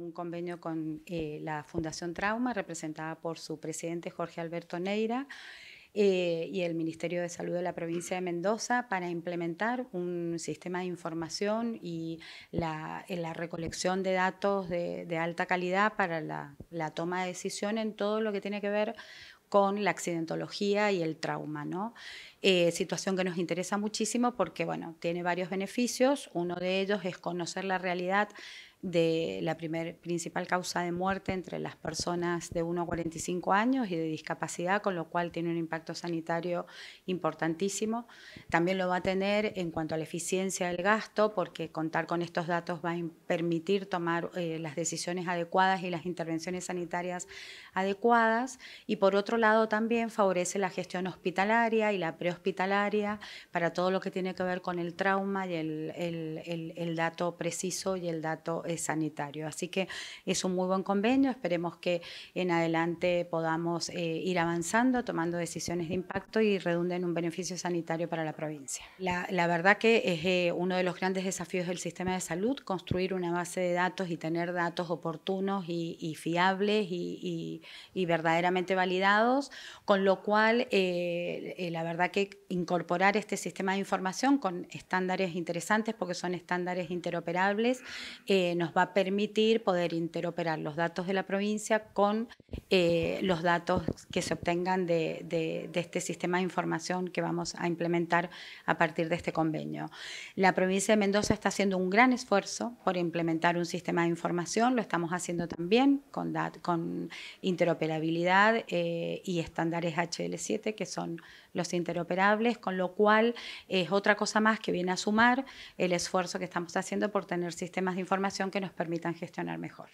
un convenio con eh, la Fundación Trauma, representada por su presidente Jorge Alberto Neira. Eh, y el Ministerio de Salud de la provincia de Mendoza para implementar un sistema de información y la, eh, recolección de datos de, alta calidad para la, toma de decisión en todo lo que tiene que ver con la accidentología y el trauma, ¿no? situación que nos interesa muchísimo porque, bueno, tiene varios beneficios. Uno de ellos es conocer la realidad de la primer, principal causa de muerte entre las personas de 1 a 45 años y de discapacidad, con lo cual tiene un impacto sanitario importantísimo. También lo va a tener en cuanto a la eficiencia del gasto, porque contar con estos datos va a permitir tomar eh, las decisiones adecuadas y las intervenciones sanitarias adecuadas. Y por otro lado, también favorece la gestión hospitalaria y la prehospitalaria para todo lo que tiene que ver con el trauma y el, el dato preciso y el dato sanitario. Así que es un muy buen convenio, esperemos que en adelante podamos eh, ir avanzando, tomando decisiones de impacto y redunden en un beneficio sanitario para la provincia. La, verdad que es eh, uno de los grandes desafíos del sistema de salud, construir una base de datos y tener datos oportunos y, fiables y, verdaderamente validados, con lo cual eh, la verdad que incorporar este sistema de información con estándares interesantes porque son estándares interoperables, nos va a permitir poder interoperar los datos de la provincia con eh, los datos que se obtengan de, este sistema de información que vamos a implementar a partir de este convenio. La provincia de Mendoza está haciendo un gran esfuerzo por implementar un sistema de información, lo estamos haciendo también con, interoperabilidad eh, y estándares HL7, que son los interoperables, con lo cual es otra cosa más que viene a sumar el esfuerzo que estamos haciendo por tener sistemas de información que nos permitan gestionar mejor.